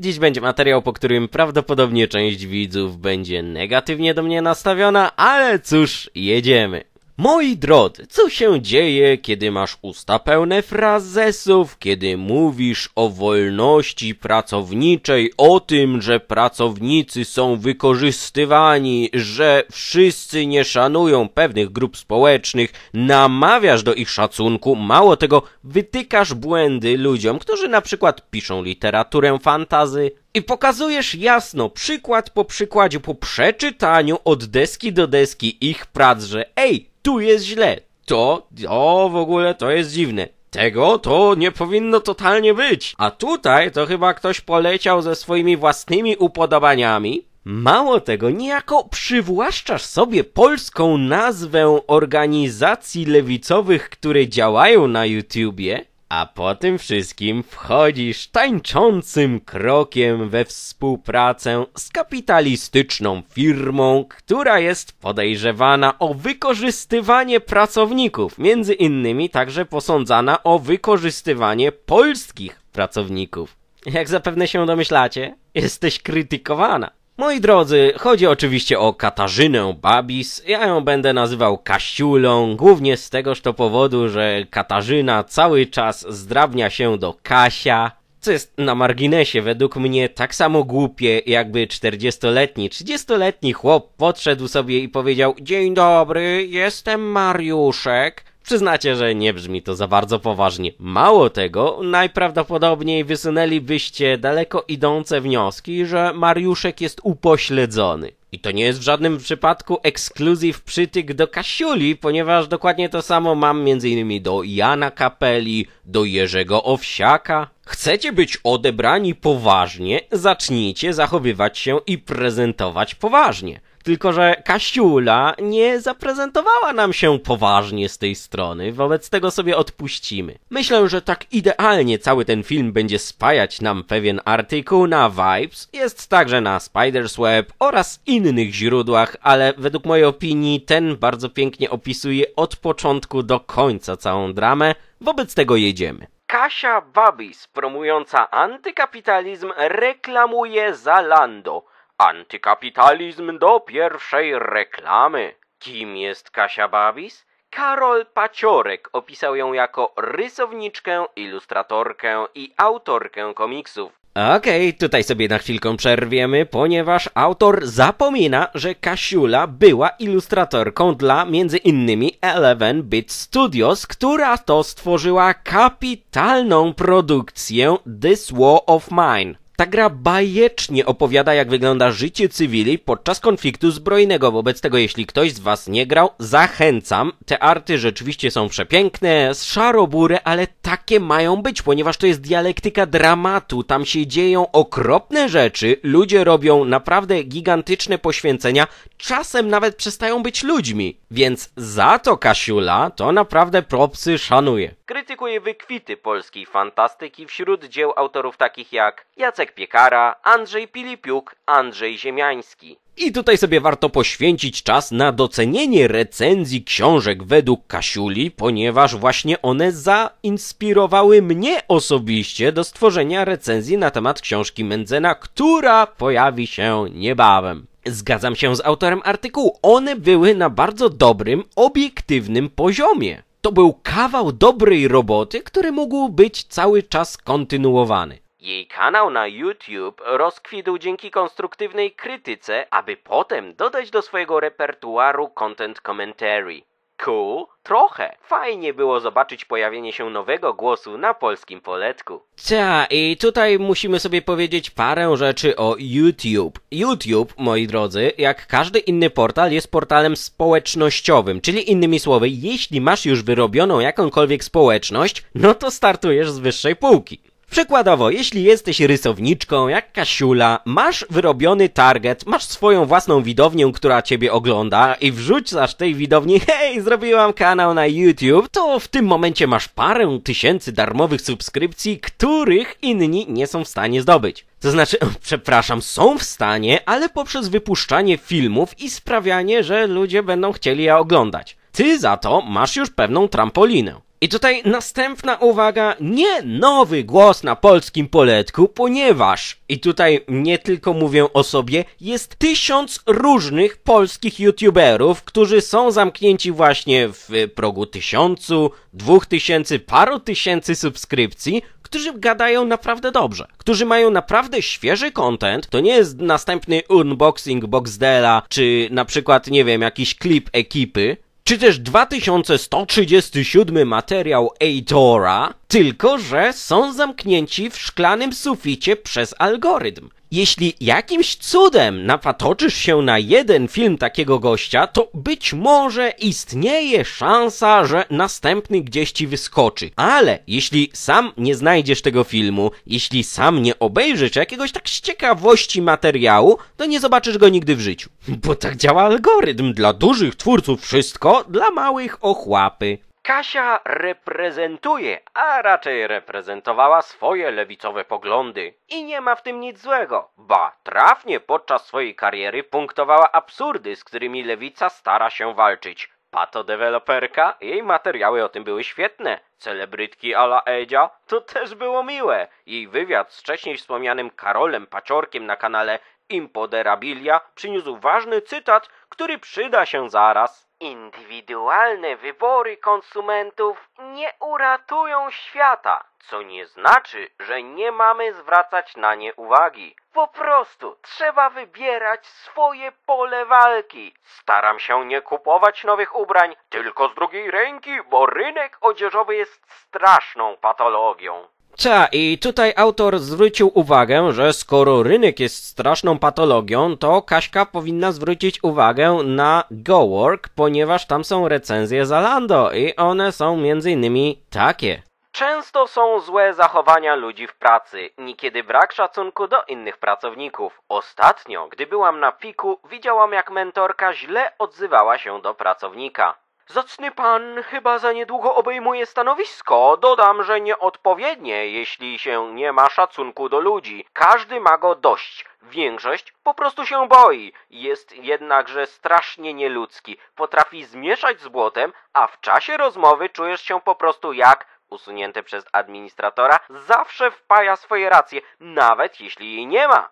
Dziś będzie materiał, po którym prawdopodobnie część widzów będzie negatywnie do mnie nastawiona, ale cóż, jedziemy. Moi drodzy, co się dzieje, kiedy masz usta pełne frazesów, kiedy mówisz o wolności pracowniczej, o tym, że pracownicy są wykorzystywani, że wszyscy nie szanują pewnych grup społecznych, namawiasz do ich szacunku, mało tego, wytykasz błędy ludziom, którzy na przykład piszą literaturę fantazy, i pokazujesz jasno, przykład po przykładzie, po przeczytaniu od deski do deski ich prac, że ej, tu jest źle, to, o w ogóle, to jest dziwne. Tego to nie powinno totalnie być. A tutaj to chyba ktoś poleciał ze swoimi własnymi upodobaniami, Mało tego, niejako przywłaszczasz sobie polską nazwę organizacji lewicowych, które działają na YouTubie, a po tym wszystkim wchodzisz tańczącym krokiem we współpracę z kapitalistyczną firmą, która jest podejrzewana o wykorzystywanie pracowników, między innymi także posądzana o wykorzystywanie polskich pracowników. Jak zapewne się domyślacie, jesteś krytykowana. Moi drodzy, chodzi oczywiście o Katarzynę Babis. Ja ją będę nazywał Kasiulą, głównie z tegoż to powodu, że Katarzyna cały czas zdrabnia się do Kasia. Co jest na marginesie, według mnie tak samo głupie, jakby 40-letni, 30-letni chłop podszedł sobie i powiedział Dzień dobry, jestem Mariuszek. Przyznacie, że nie brzmi to za bardzo poważnie. Mało tego, najprawdopodobniej wysunęlibyście daleko idące wnioski, że Mariuszek jest upośledzony. I to nie jest w żadnym przypadku ekskluzyw przytyk do Kasiuli, ponieważ dokładnie to samo mam m.in. do Jana Kapeli, do Jerzego Owsiaka. Chcecie być odebrani poważnie, zacznijcie zachowywać się i prezentować poważnie. Tylko, że Kasiula nie zaprezentowała nam się poważnie z tej strony, wobec tego sobie odpuścimy. Myślę, że tak idealnie cały ten film będzie spajać nam pewien artykuł na Vibes, jest także na Spider's Web oraz innych źródłach, ale według mojej opinii ten bardzo pięknie opisuje od początku do końca całą dramę, wobec tego jedziemy. Kasia Babis, promująca antykapitalizm, reklamuje Zalando. Antykapitalizm do pierwszej reklamy. Kim jest Kasia Babis? Karol Paciorek opisał ją jako rysowniczkę, ilustratorkę i autorkę komiksów. Okej, okay, tutaj sobie na chwilkę przerwiemy, ponieważ autor zapomina, że Kasiula była ilustratorką dla między innymi Eleven Bit Studios, która to stworzyła kapitalną produkcję This War of Mine. Ta gra bajecznie opowiada, jak wygląda życie cywili podczas konfliktu zbrojnego. Wobec tego, jeśli ktoś z Was nie grał, zachęcam. Te arty rzeczywiście są przepiękne, z szarobury, ale takie mają być, ponieważ to jest dialektyka dramatu. Tam się dzieją okropne rzeczy, ludzie robią naprawdę gigantyczne poświęcenia, czasem nawet przestają być ludźmi. Więc za to Kasiula to naprawdę propsy szanuje. Krytykuje wykwity polskiej fantastyki wśród dzieł autorów takich jak Jacek Tomek Piekara, Andrzej Pilipiuk, Andrzej Ziemiański. I tutaj sobie warto poświęcić czas na docenienie recenzji książek według Kasiuli, ponieważ właśnie one zainspirowały mnie osobiście do stworzenia recenzji na temat książki Mendzena, która pojawi się niebawem. Zgadzam się z autorem artykułu. One były na bardzo dobrym, obiektywnym poziomie. To był kawał dobrej roboty, który mógł być cały czas kontynuowany. Jej kanał na YouTube rozkwitł dzięki konstruktywnej krytyce, aby potem dodać do swojego repertuaru content commentary. Cool? Trochę. Fajnie było zobaczyć pojawienie się nowego głosu na polskim poletku. Cia, i tutaj musimy sobie powiedzieć parę rzeczy o YouTube. YouTube, moi drodzy, jak każdy inny portal, jest portalem społecznościowym, czyli innymi słowy, jeśli masz już wyrobioną jakąkolwiek społeczność, no to startujesz z wyższej półki. Przykładowo, jeśli jesteś rysowniczką, jak Kasiula, masz wyrobiony target, masz swoją własną widownię, która ciebie ogląda i wrzucasz tej widowni, hej, zrobiłam kanał na YouTube, to w tym momencie masz parę tysięcy darmowych subskrypcji, których inni nie są w stanie zdobyć. To znaczy, przepraszam, są w stanie, ale poprzez wypuszczanie filmów i sprawianie, że ludzie będą chcieli je oglądać. Ty za to masz już pewną trampolinę. I tutaj następna uwaga, nie nowy głos na polskim poletku, ponieważ, i tutaj nie tylko mówię o sobie, jest tysiąc różnych polskich youtuberów, którzy są zamknięci właśnie w progu tysiącu, dwóch tysięcy, paru tysięcy subskrypcji, którzy gadają naprawdę dobrze, którzy mają naprawdę świeży content, to nie jest następny unboxing Boxdela, czy na przykład, nie wiem, jakiś klip ekipy, czy też 2137 materiał Eitora, tylko że są zamknięci w szklanym suficie przez algorytm. Jeśli jakimś cudem napatoczysz się na jeden film takiego gościa, to być może istnieje szansa, że następny gdzieś ci wyskoczy. Ale jeśli sam nie znajdziesz tego filmu, jeśli sam nie obejrzysz jakiegoś tak z ciekawości materiału, to nie zobaczysz go nigdy w życiu. Bo tak działa algorytm. Dla dużych twórców wszystko, dla małych ochłapy. Kasia reprezentuje, a raczej reprezentowała swoje lewicowe poglądy. I nie ma w tym nic złego. Ba, trafnie podczas swojej kariery punktowała absurdy, z którymi lewica stara się walczyć. Pato deweloperka, jej materiały o tym były świetne. Celebrytki ala Edzia, to też było miłe. Jej wywiad z wcześniej wspomnianym Karolem Paciorkiem na kanale Impoderabilia przyniósł ważny cytat, który przyda się zaraz. Indywidualne wybory konsumentów nie uratują świata, co nie znaczy, że nie mamy zwracać na nie uwagi. Po prostu trzeba wybierać swoje pole walki. Staram się nie kupować nowych ubrań tylko z drugiej ręki, bo rynek odzieżowy jest straszną patologią. Ta, i tutaj autor zwrócił uwagę, że skoro rynek jest straszną patologią, to Kaśka powinna zwrócić uwagę na GoWork, ponieważ tam są recenzje Zalando i one są między innymi takie. Często są złe zachowania ludzi w pracy, niekiedy brak szacunku do innych pracowników. Ostatnio, gdy byłam na piku, widziałam jak mentorka źle odzywała się do pracownika. Zacny pan chyba za niedługo obejmuje stanowisko. Dodam, że nieodpowiednie, jeśli się nie ma szacunku do ludzi. Każdy ma go dość. Większość po prostu się boi. Jest jednakże strasznie nieludzki. Potrafi zmieszać z błotem, a w czasie rozmowy czujesz się po prostu jak usunięty przez administratora, zawsze wpaja swoje racje, nawet jeśli jej nie ma.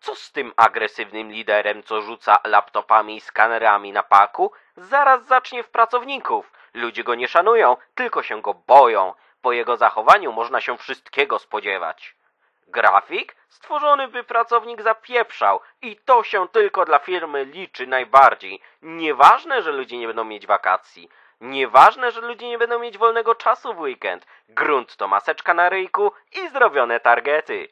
Co z tym agresywnym liderem, co rzuca laptopami i skanerami na paku? zaraz zacznie w pracowników. Ludzie go nie szanują, tylko się go boją. Po jego zachowaniu można się wszystkiego spodziewać. Grafik stworzony by pracownik zapieprzał i to się tylko dla firmy liczy najbardziej. Nieważne, że ludzie nie będą mieć wakacji. Nieważne, że ludzie nie będą mieć wolnego czasu w weekend. Grunt to maseczka na ryjku i zrobione targety.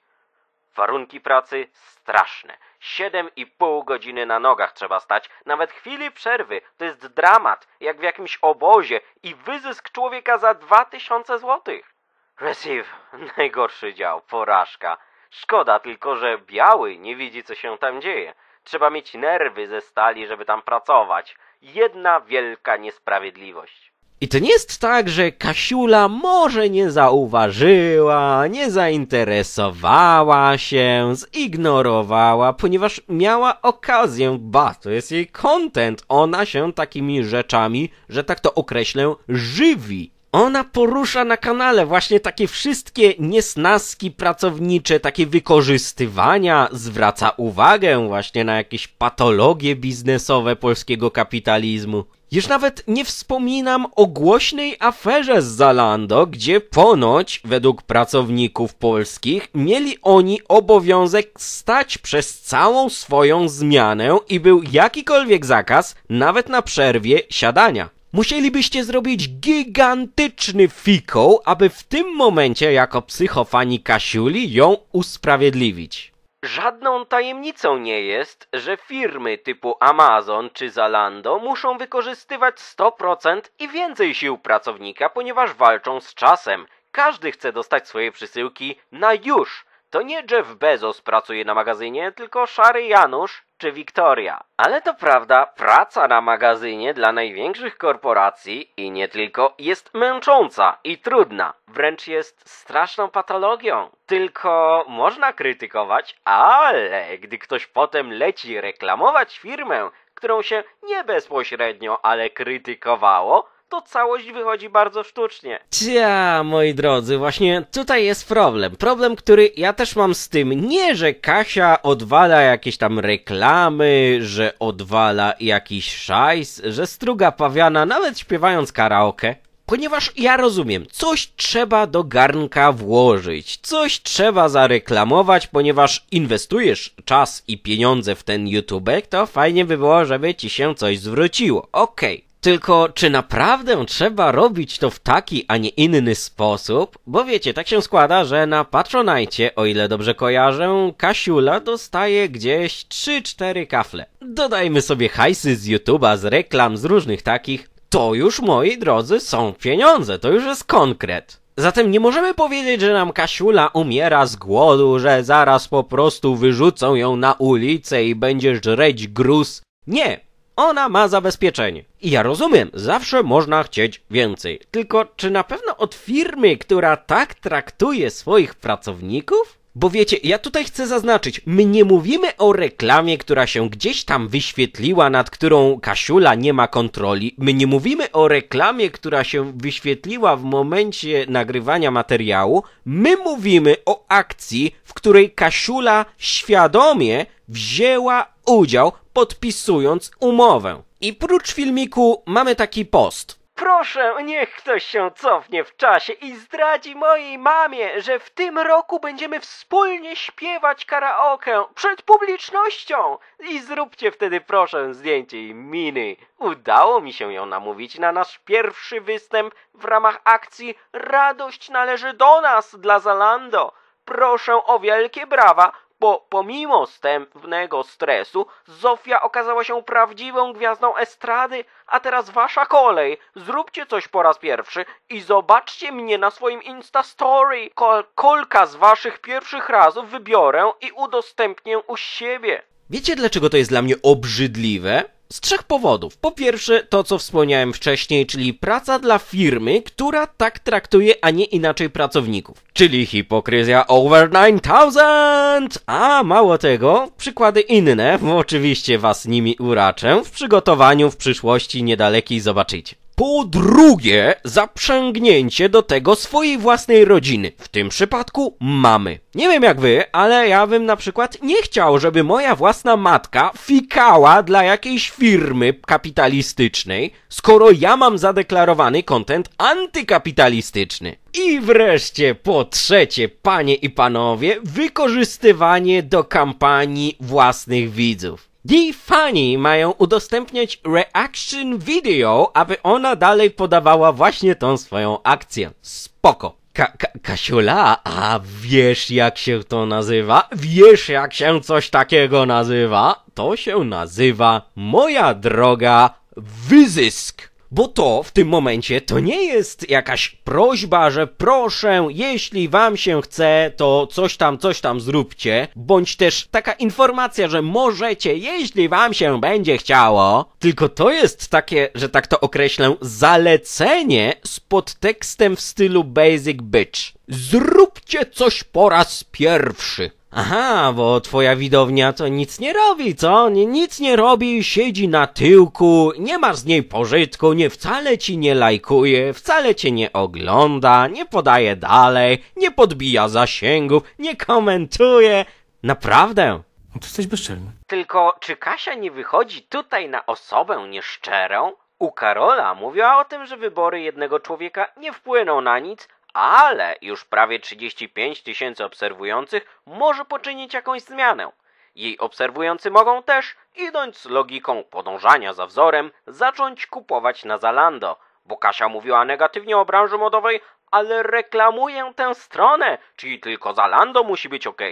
Warunki pracy straszne. 7,5 godziny na nogach trzeba stać. Nawet chwili przerwy to jest dramat, jak w jakimś obozie i wyzysk człowieka za 2000 złotych. Receive, najgorszy dział, porażka. Szkoda tylko, że biały nie widzi co się tam dzieje. Trzeba mieć nerwy ze stali, żeby tam pracować. Jedna wielka niesprawiedliwość. I to nie jest tak, że Kasiula może nie zauważyła, nie zainteresowała się, zignorowała, ponieważ miała okazję, ba, to jest jej content, ona się takimi rzeczami, że tak to określę, żywi ona porusza na kanale właśnie takie wszystkie niesnaski pracownicze, takie wykorzystywania, zwraca uwagę właśnie na jakieś patologie biznesowe polskiego kapitalizmu. Już nawet nie wspominam o głośnej aferze z Zalando, gdzie ponoć, według pracowników polskich, mieli oni obowiązek stać przez całą swoją zmianę i był jakikolwiek zakaz, nawet na przerwie siadania. Musielibyście zrobić gigantyczny fikoł, aby w tym momencie jako psychofani Kasiuli ją usprawiedliwić. Żadną tajemnicą nie jest, że firmy typu Amazon czy Zalando muszą wykorzystywać 100% i więcej sił pracownika, ponieważ walczą z czasem. Każdy chce dostać swoje przysyłki na już – to nie Jeff Bezos pracuje na magazynie, tylko Szary Janusz czy Wiktoria. Ale to prawda, praca na magazynie dla największych korporacji i nie tylko jest męcząca i trudna. Wręcz jest straszną patologią. Tylko można krytykować, ale gdy ktoś potem leci reklamować firmę, którą się nie bezpośrednio, ale krytykowało, to całość wychodzi bardzo sztucznie. Cia, moi drodzy, właśnie tutaj jest problem. Problem, który ja też mam z tym, nie, że Kasia odwala jakieś tam reklamy, że odwala jakiś szajs, że struga pawiana, nawet śpiewając karaoke ponieważ ja rozumiem, coś trzeba do garnka włożyć, coś trzeba zareklamować, ponieważ inwestujesz czas i pieniądze w ten YouTubek, to fajnie by było, żeby ci się coś zwróciło. Okej, okay. Tylko czy naprawdę trzeba robić to w taki, a nie inny sposób? Bo wiecie, tak się składa, że na Patronite, o ile dobrze kojarzę, Kasiula dostaje gdzieś 3-4 kafle. Dodajmy sobie hajsy z YouTube'a, z reklam, z różnych takich. To już, moi drodzy, są pieniądze, to już jest konkret. Zatem nie możemy powiedzieć, że nam Kasiula umiera z głodu, że zaraz po prostu wyrzucą ją na ulicę i będziesz żreć gruz. Nie, ona ma zabezpieczenie. I ja rozumiem, zawsze można chcieć więcej. Tylko czy na pewno od firmy, która tak traktuje swoich pracowników? Bo wiecie, ja tutaj chcę zaznaczyć, my nie mówimy o reklamie, która się gdzieś tam wyświetliła, nad którą Kasiula nie ma kontroli. My nie mówimy o reklamie, która się wyświetliła w momencie nagrywania materiału. My mówimy o akcji, w której Kasiula świadomie wzięła udział, podpisując umowę. I prócz filmiku mamy taki post. Proszę, niech ktoś się cofnie w czasie i zdradzi mojej mamie, że w tym roku będziemy wspólnie śpiewać karaoke przed publicznością. I zróbcie wtedy proszę zdjęcie jej miny. Udało mi się ją namówić na nasz pierwszy występ w ramach akcji Radość należy do nas dla Zalando. Proszę o wielkie brawa bo pomimo wstępnego stresu, Zofia okazała się prawdziwą gwiazdą estrady, a teraz wasza kolej. Zróbcie coś po raz pierwszy i zobaczcie mnie na swoim Insta Story. Kol kolka z waszych pierwszych razów wybiorę i udostępnię u siebie. Wiecie dlaczego to jest dla mnie obrzydliwe? Z trzech powodów. Po pierwsze, to co wspomniałem wcześniej, czyli praca dla firmy, która tak traktuje, a nie inaczej pracowników. Czyli hipokryzja over 9000! A mało tego, przykłady inne, bo oczywiście was nimi uraczę, w przygotowaniu w przyszłości niedalekiej zobaczycie. Po drugie, zaprzęgnięcie do tego swojej własnej rodziny, w tym przypadku mamy. Nie wiem jak wy, ale ja bym na przykład nie chciał, żeby moja własna matka fikała dla jakiejś firmy kapitalistycznej, skoro ja mam zadeklarowany kontent antykapitalistyczny. I wreszcie po trzecie, panie i panowie, wykorzystywanie do kampanii własnych widzów. Jej funny mają udostępniać reaction video, aby ona dalej podawała właśnie tą swoją akcję. Spoko. Ka Ka Kasiula, a wiesz jak się to nazywa? Wiesz jak się coś takiego nazywa? To się nazywa, moja droga, wyzysk bo to w tym momencie to nie jest jakaś prośba, że proszę, jeśli wam się chce, to coś tam, coś tam zróbcie, bądź też taka informacja, że możecie, jeśli wam się będzie chciało, tylko to jest takie, że tak to określę, zalecenie z podtekstem w stylu basic bitch. Zrób róbcie coś po raz pierwszy. Aha, bo twoja widownia to nic nie robi, co? Nic nie robi, siedzi na tyłku, nie ma z niej pożytku, nie wcale ci nie lajkuje, wcale cię nie ogląda, nie podaje dalej, nie podbija zasięgów, nie komentuje. Naprawdę. No to jesteś bezczelny. Tylko czy Kasia nie wychodzi tutaj na osobę nieszczerą? U Karola mówiła o tym, że wybory jednego człowieka nie wpłyną na nic, ale już prawie 35 tysięcy obserwujących może poczynić jakąś zmianę. Jej obserwujący mogą też, idąc logiką podążania za wzorem, zacząć kupować na Zalando, bo Kasia mówiła negatywnie o branży modowej, ale reklamuję tę stronę, czyli tylko Zalando musi być ok.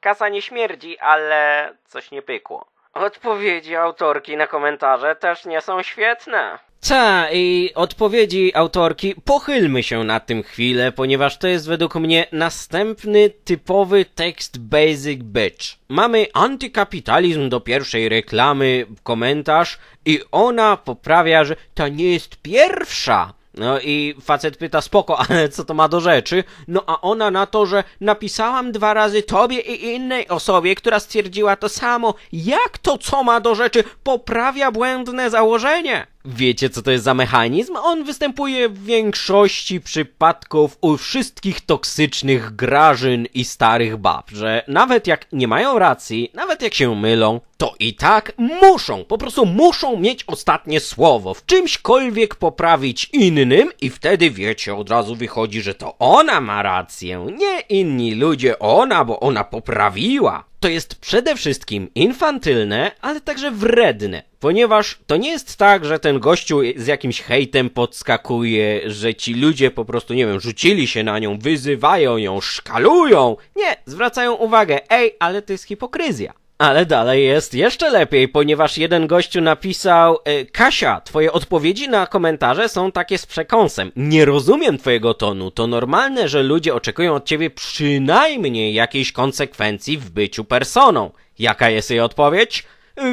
Kasa nie śmierdzi, ale coś nie pykło. Odpowiedzi autorki na komentarze też nie są świetne. Ta i odpowiedzi autorki pochylmy się na tym chwilę, ponieważ to jest według mnie następny typowy tekst basic bitch. Mamy antykapitalizm do pierwszej reklamy, komentarz i ona poprawia, że to nie jest pierwsza. No i facet pyta, spoko, ale co to ma do rzeczy? No a ona na to, że napisałam dwa razy tobie i innej osobie, która stwierdziła to samo. Jak to co ma do rzeczy? Poprawia błędne założenie. Wiecie, co to jest za mechanizm? On występuje w większości przypadków u wszystkich toksycznych grażyn i starych bab, że nawet jak nie mają racji, nawet jak się mylą, to i tak muszą, po prostu muszą mieć ostatnie słowo, w czymśkolwiek poprawić innym i wtedy wiecie, od razu wychodzi, że to ona ma rację, nie inni ludzie, ona, bo ona poprawiła to jest przede wszystkim infantylne, ale także wredne. Ponieważ to nie jest tak, że ten gościu z jakimś hejtem podskakuje, że ci ludzie po prostu, nie wiem, rzucili się na nią, wyzywają ją, szkalują. Nie, zwracają uwagę, ej, ale to jest hipokryzja. Ale dalej jest jeszcze lepiej, ponieważ jeden gościu napisał e, Kasia, twoje odpowiedzi na komentarze są takie z przekąsem. Nie rozumiem twojego tonu. To normalne, że ludzie oczekują od ciebie przynajmniej jakiejś konsekwencji w byciu personą. Jaka jest jej odpowiedź?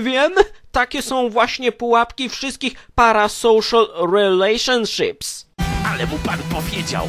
Wiem, takie są właśnie pułapki wszystkich parasocial relationships. Ale mu pan powiedział.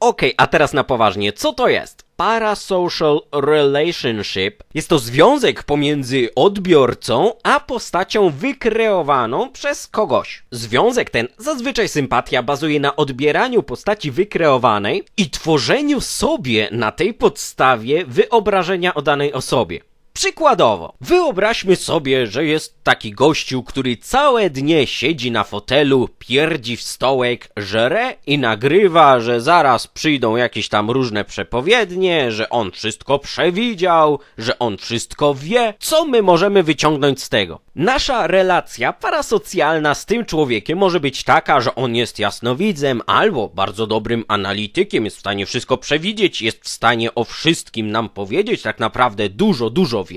Okej, okay, a teraz na poważnie, co to jest? parasocial relationship. Jest to związek pomiędzy odbiorcą a postacią wykreowaną przez kogoś. Związek ten, zazwyczaj sympatia, bazuje na odbieraniu postaci wykreowanej i tworzeniu sobie na tej podstawie wyobrażenia o danej osobie. Przykładowo, wyobraźmy sobie, że jest taki gościu, który całe dnie siedzi na fotelu, pierdzi w stołek, żre i nagrywa, że zaraz przyjdą jakieś tam różne przepowiednie, że on wszystko przewidział, że on wszystko wie. Co my możemy wyciągnąć z tego? Nasza relacja parasocjalna z tym człowiekiem może być taka, że on jest jasnowidzem albo bardzo dobrym analitykiem, jest w stanie wszystko przewidzieć, jest w stanie o wszystkim nam powiedzieć, tak naprawdę dużo, dużo więcej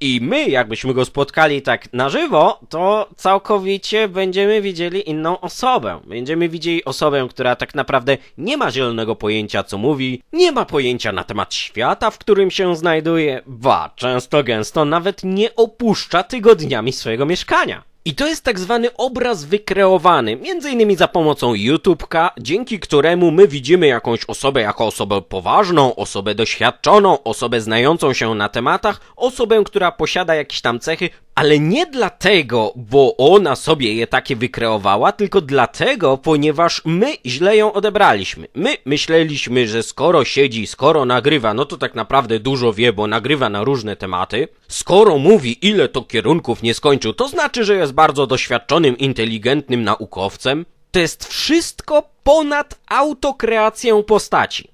i my, jakbyśmy go spotkali tak na żywo, to całkowicie będziemy widzieli inną osobę. Będziemy widzieli osobę, która tak naprawdę nie ma zielonego pojęcia, co mówi, nie ma pojęcia na temat świata, w którym się znajduje, ba, często gęsto nawet nie opuszcza tygodniami swojego mieszkania. I to jest tak zwany obraz wykreowany, między innymi za pomocą YouTube'ka, dzięki któremu my widzimy jakąś osobę jako osobę poważną, osobę doświadczoną, osobę znającą się na tematach, osobę, która posiada jakieś tam cechy, ale nie dlatego, bo ona sobie je takie wykreowała, tylko dlatego, ponieważ my źle ją odebraliśmy. My myśleliśmy, że skoro siedzi, skoro nagrywa, no to tak naprawdę dużo wie, bo nagrywa na różne tematy. Skoro mówi, ile to kierunków nie skończył, to znaczy, że jest bardzo doświadczonym, inteligentnym naukowcem. To jest wszystko ponad autokreację postaci.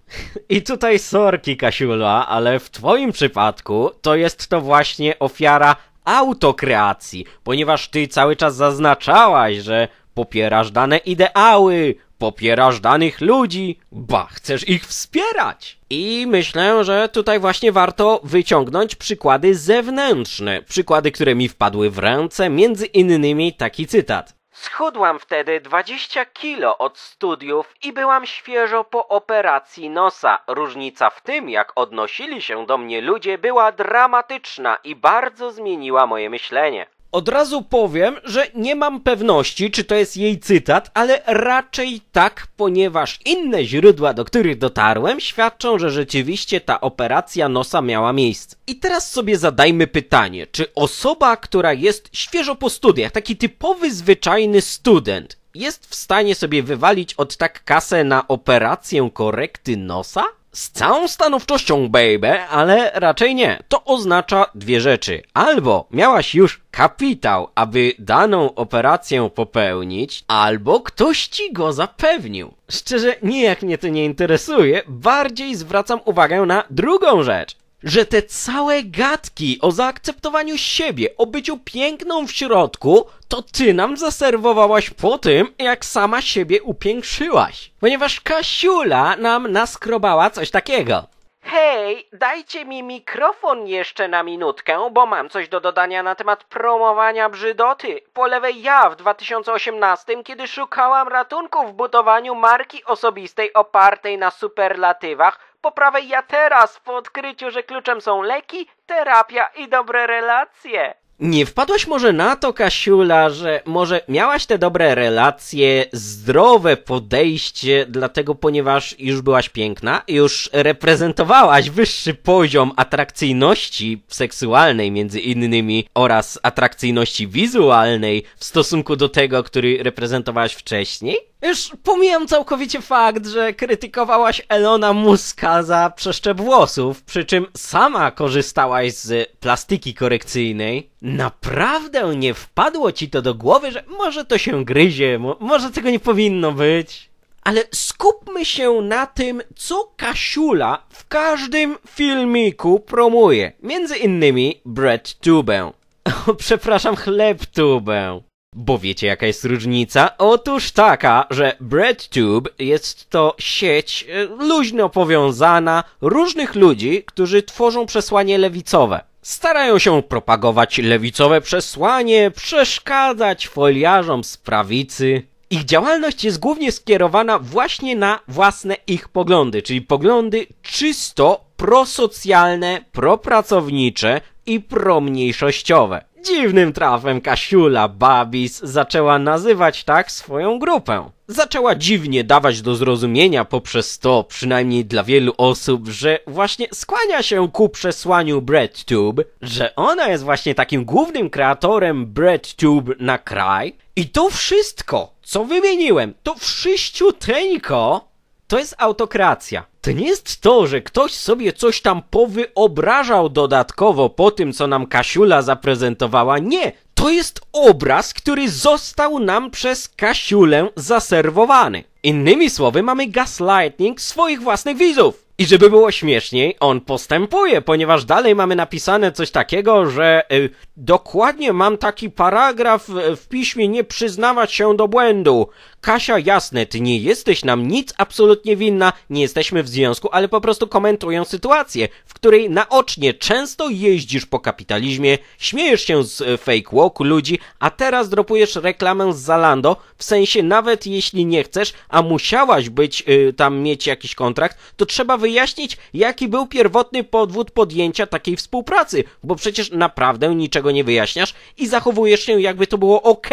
I tutaj sorki, Kasiula, ale w twoim przypadku to jest to właśnie ofiara autokreacji, ponieważ ty cały czas zaznaczałaś, że popierasz dane ideały, popierasz danych ludzi, ba, chcesz ich wspierać. I myślę, że tutaj właśnie warto wyciągnąć przykłady zewnętrzne, przykłady, które mi wpadły w ręce, między innymi taki cytat. Schudłam wtedy 20 kilo od studiów i byłam świeżo po operacji nosa. Różnica w tym, jak odnosili się do mnie ludzie, była dramatyczna i bardzo zmieniła moje myślenie. Od razu powiem, że nie mam pewności, czy to jest jej cytat, ale raczej tak, ponieważ inne źródła, do których dotarłem, świadczą, że rzeczywiście ta operacja nosa miała miejsce. I teraz sobie zadajmy pytanie, czy osoba, która jest świeżo po studiach, taki typowy, zwyczajny student, jest w stanie sobie wywalić od tak kasę na operację korekty nosa? Z całą stanowczością, baby, ale raczej nie. To oznacza dwie rzeczy. Albo miałaś już kapitał, aby daną operację popełnić, albo ktoś ci go zapewnił. Szczerze, nijak mnie to nie interesuje, bardziej zwracam uwagę na drugą rzecz że te całe gadki o zaakceptowaniu siebie, o byciu piękną w środku, to ty nam zaserwowałaś po tym, jak sama siebie upiększyłaś. Ponieważ Kasiula nam naskrobała coś takiego. Hej, dajcie mi mikrofon jeszcze na minutkę, bo mam coś do dodania na temat promowania brzydoty. Po lewej ja w 2018, kiedy szukałam ratunku w budowaniu marki osobistej opartej na superlatywach, po prawej ja teraz, po odkryciu, że kluczem są leki, terapia i dobre relacje. Nie wpadłaś może na to, Kasiula, że może miałaś te dobre relacje, zdrowe podejście, dlatego ponieważ już byłaś piękna, już reprezentowałaś wyższy poziom atrakcyjności seksualnej między innymi oraz atrakcyjności wizualnej w stosunku do tego, który reprezentowałaś wcześniej? Już pomijam całkowicie fakt, że krytykowałaś Elona Muska za przeszczep włosów, przy czym sama korzystałaś z plastyki korekcyjnej. Naprawdę nie wpadło ci to do głowy, że może to się gryzie, może tego nie powinno być. Ale skupmy się na tym, co Kasiula w każdym filmiku promuje. Między innymi bread tubę. O, przepraszam, chleb tubę. Bo wiecie jaka jest różnica? Otóż taka, że BreadTube jest to sieć e, luźno powiązana różnych ludzi, którzy tworzą przesłanie lewicowe. Starają się propagować lewicowe przesłanie, przeszkadzać foliarzom z prawicy, ich działalność jest głównie skierowana właśnie na własne ich poglądy, czyli poglądy czysto prosocjalne, propracownicze i promniejszościowe. Dziwnym trafem Kasiula Babis zaczęła nazywać tak swoją grupę. Zaczęła dziwnie dawać do zrozumienia poprzez to, przynajmniej dla wielu osób, że właśnie skłania się ku przesłaniu BreadTube, że ona jest właśnie takim głównym kreatorem BreadTube na kraj. I to wszystko, co wymieniłem, to wszyściuteńko to jest autokracja. To nie jest to, że ktoś sobie coś tam powyobrażał dodatkowo po tym, co nam Kasiula zaprezentowała. Nie! To jest obraz, który został nam przez Kasiulę zaserwowany. Innymi słowy, mamy gaslighting swoich własnych widzów. I żeby było śmieszniej, on postępuje, ponieważ dalej mamy napisane coś takiego, że y, dokładnie mam taki paragraf y, w piśmie nie przyznawać się do błędu, Kasia, jasne, ty nie jesteś nam nic absolutnie winna, nie jesteśmy w związku, ale po prostu komentują sytuację, w której naocznie często jeździsz po kapitalizmie, śmiejesz się z e, fake walku ludzi, a teraz dropujesz reklamę z Zalando, w sensie nawet jeśli nie chcesz, a musiałaś być e, tam mieć jakiś kontrakt, to trzeba wyjaśnić, jaki był pierwotny podwód podjęcia takiej współpracy, bo przecież naprawdę niczego nie wyjaśniasz i zachowujesz się jakby to było ok,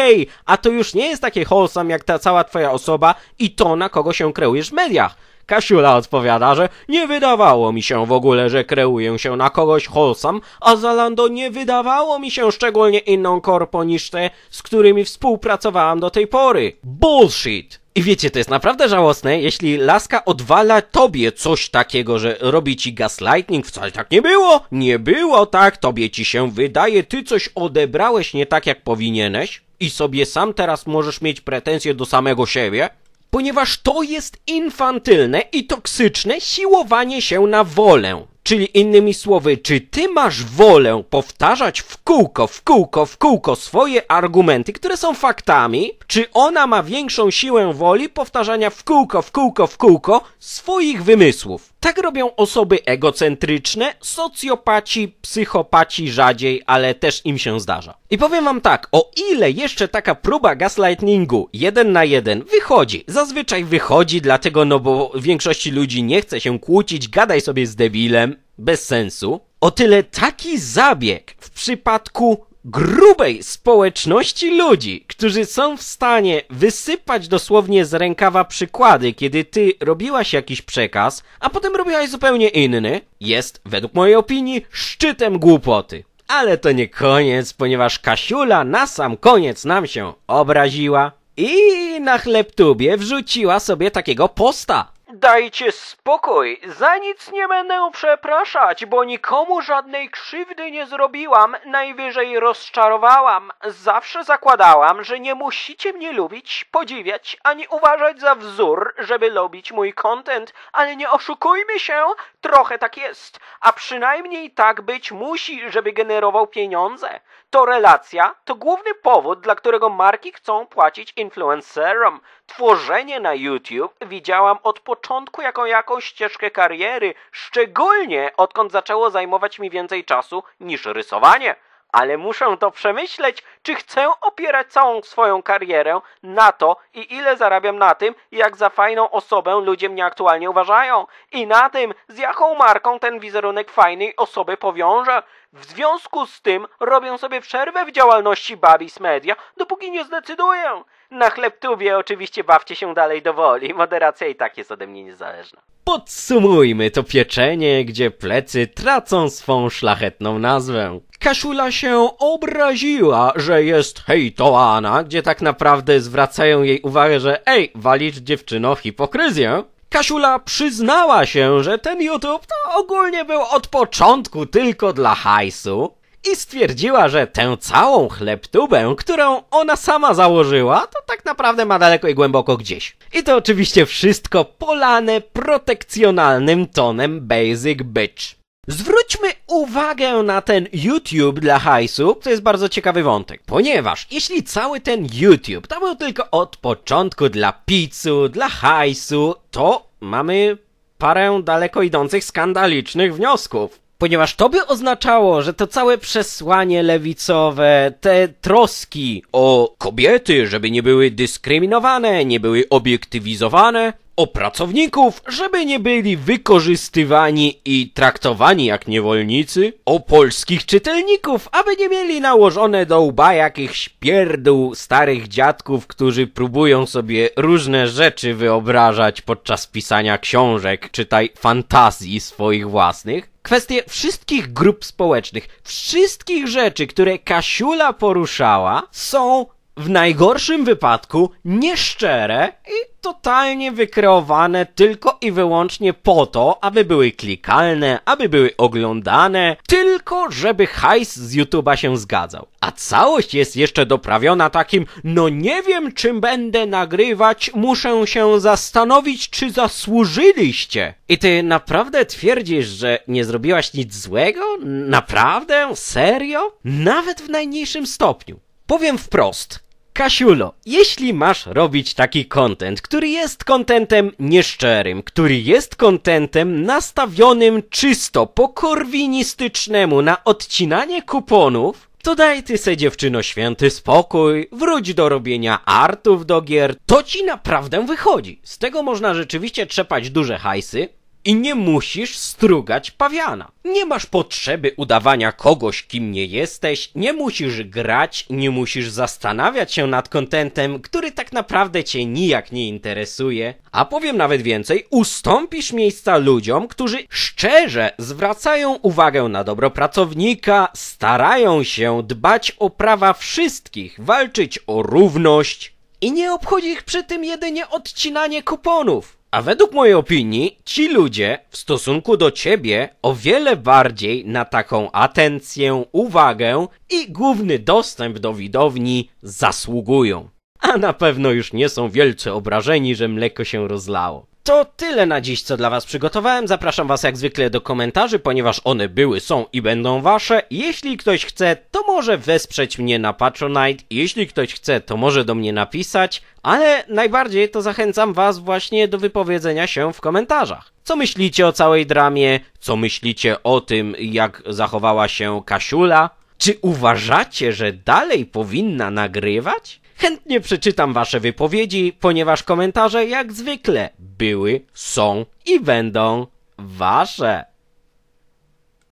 a to już nie jest takie wholesome jak ta cała twoja osoba i to, na kogo się kreujesz w mediach. Kasiula odpowiada, że nie wydawało mi się w ogóle, że kreuję się na kogoś wholesome, a Zalando nie wydawało mi się szczególnie inną korpo niż te, z którymi współpracowałam do tej pory. Bullshit! I wiecie, to jest naprawdę żałosne, jeśli laska odwala tobie coś takiego, że robi ci gaslighting, wcale tak nie było, nie było tak, tobie ci się wydaje, ty coś odebrałeś nie tak jak powinieneś i sobie sam teraz możesz mieć pretensje do samego siebie? Ponieważ to jest infantylne i toksyczne siłowanie się na wolę. Czyli innymi słowy, czy ty masz wolę powtarzać w kółko, w kółko, w kółko swoje argumenty, które są faktami, czy ona ma większą siłę woli powtarzania w kółko, w kółko, w kółko swoich wymysłów? Tak robią osoby egocentryczne, socjopaci, psychopaci rzadziej, ale też im się zdarza. I powiem wam tak, o ile jeszcze taka próba gaslightingu jeden na jeden wychodzi, zazwyczaj wychodzi dlatego, no bo większości ludzi nie chce się kłócić, gadaj sobie z debilem, bez sensu, o tyle taki zabieg w przypadku grubej społeczności ludzi, którzy są w stanie wysypać dosłownie z rękawa przykłady, kiedy ty robiłaś jakiś przekaz, a potem robiłaś zupełnie inny, jest, według mojej opinii, szczytem głupoty. Ale to nie koniec, ponieważ Kasiula na sam koniec nam się obraziła i na chleb tubie wrzuciła sobie takiego posta. Dajcie spokój, za nic nie będę przepraszać, bo nikomu żadnej krzywdy nie zrobiłam, najwyżej rozczarowałam. Zawsze zakładałam, że nie musicie mnie lubić, podziwiać, ani uważać za wzór, żeby lubić mój content, ale nie oszukujmy się, trochę tak jest, a przynajmniej tak być musi, żeby generował pieniądze. To relacja to główny powód, dla którego marki chcą płacić influencerom. Tworzenie na YouTube widziałam od początku początku jaką jakąś ścieżkę kariery, szczególnie odkąd zaczęło zajmować mi więcej czasu niż rysowanie. Ale muszę to przemyśleć, czy chcę opierać całą swoją karierę na to i ile zarabiam na tym, jak za fajną osobę ludzie mnie aktualnie uważają. I na tym, z jaką marką ten wizerunek fajnej osoby powiąże. W związku z tym robię sobie przerwę w działalności Babis Media, dopóki nie zdecyduję. Na chlebtubie oczywiście bawcie się dalej do woli. Moderacja i tak jest ode mnie niezależna. Podsumujmy to pieczenie, gdzie plecy tracą swą szlachetną nazwę. Kaszula się obraziła, że jest hejtowana, gdzie tak naprawdę zwracają jej uwagę, że ej, walisz dziewczyno hipokryzję. Kasiula przyznała się, że ten YouTube to ogólnie był od początku tylko dla hajsu i stwierdziła, że tę całą chleptubę, którą ona sama założyła, to tak naprawdę ma daleko i głęboko gdzieś. I to oczywiście wszystko polane protekcjonalnym tonem Basic Bitch. Zwróćmy uwagę na ten YouTube dla hajsu, to jest bardzo ciekawy wątek, ponieważ jeśli cały ten YouTube to był tylko od początku dla pizzu, dla hajsu, to mamy parę daleko idących skandalicznych wniosków ponieważ to by oznaczało, że to całe przesłanie lewicowe, te troski o kobiety, żeby nie były dyskryminowane, nie były obiektywizowane, o pracowników, żeby nie byli wykorzystywani i traktowani jak niewolnicy, o polskich czytelników, aby nie mieli nałożone do łba jakichś pierdół starych dziadków, którzy próbują sobie różne rzeczy wyobrażać podczas pisania książek, czytaj fantazji swoich własnych kwestie wszystkich grup społecznych, wszystkich rzeczy, które Kasiula poruszała, są w najgorszym wypadku nieszczere i totalnie wykreowane tylko i wyłącznie po to, aby były klikalne, aby były oglądane, tylko żeby hajs z YouTube'a się zgadzał. A całość jest jeszcze doprawiona takim, no nie wiem czym będę nagrywać, muszę się zastanowić czy zasłużyliście. I ty naprawdę twierdzisz, że nie zrobiłaś nic złego? Naprawdę? Serio? Nawet w najmniejszym stopniu. Powiem wprost, Kasiulo, jeśli masz robić taki content, który jest contentem nieszczerym, który jest contentem nastawionym czysto po korwinistycznemu na odcinanie kuponów, to daj ty se dziewczyno święty spokój, wróć do robienia artów do gier, to ci naprawdę wychodzi. Z tego można rzeczywiście trzepać duże hajsy, i nie musisz strugać pawiana. Nie masz potrzeby udawania kogoś, kim nie jesteś, nie musisz grać, nie musisz zastanawiać się nad kontentem, który tak naprawdę cię nijak nie interesuje, a powiem nawet więcej, ustąpisz miejsca ludziom, którzy szczerze zwracają uwagę na dobro pracownika, starają się dbać o prawa wszystkich, walczyć o równość i nie obchodzi ich przy tym jedynie odcinanie kuponów. A według mojej opinii ci ludzie w stosunku do ciebie o wiele bardziej na taką atencję, uwagę i główny dostęp do widowni zasługują. A na pewno już nie są wielce obrażeni, że mleko się rozlało. To tyle na dziś, co dla Was przygotowałem. Zapraszam Was jak zwykle do komentarzy, ponieważ one były, są i będą Wasze. Jeśli ktoś chce, to może wesprzeć mnie na Patronite. Jeśli ktoś chce, to może do mnie napisać. Ale najbardziej to zachęcam Was właśnie do wypowiedzenia się w komentarzach. Co myślicie o całej dramie? Co myślicie o tym, jak zachowała się Kasiula? Czy uważacie, że dalej powinna nagrywać? Chętnie przeczytam Wasze wypowiedzi, ponieważ komentarze jak zwykle były, są i będą Wasze.